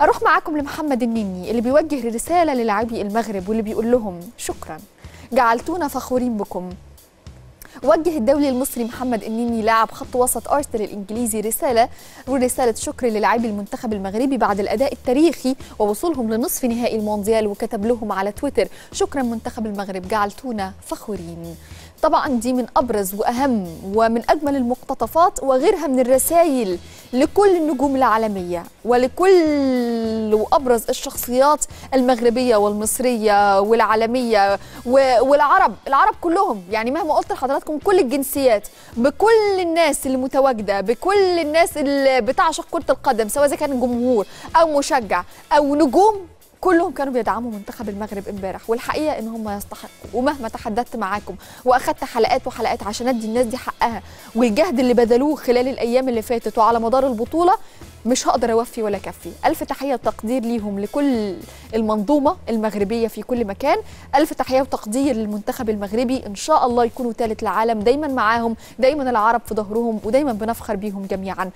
اروح معاكم لمحمد النني اللي بيوجه رساله للاعبي المغرب واللي بيقول لهم شكرا جعلتونا فخورين بكم وجه الدولي المصري محمد النني لاعب خط وسط ارسنال الانجليزي رساله ورساله شكر للاعبي المنتخب المغربي بعد الاداء التاريخي ووصولهم لنصف نهائي المونديال وكتب لهم على تويتر شكرا منتخب المغرب جعلتونا فخورين طبعا دي من ابرز واهم ومن اجمل المقتطفات وغيرها من الرسائل لكل النجوم العالمية ولكل وأبرز الشخصيات المغربية والمصرية والعالمية والعرب العرب كلهم يعني مهما قلت لحضراتكم كل الجنسيات بكل الناس اللي متواجدة بكل الناس اللي بتعشق كرة القدم سواء إذا كان جمهور أو مشجع أو نجوم كلهم كانوا بيدعموا منتخب المغرب امبارح والحقيقه ان هم يستحقوا ومهما تحدثت معاكم واخدت حلقات وحلقات عشان ادي الناس دي حقها والجهد اللي بذلوه خلال الايام اللي فاتت وعلى مدار البطوله مش هقدر اوفي ولا كفي الف تحيه تقدير ليهم لكل المنظومه المغربيه في كل مكان الف تحيه وتقدير للمنتخب المغربي ان شاء الله يكونوا ثالث العالم دايما معاهم دايما العرب في ظهرهم ودايما بنفخر بيهم جميعا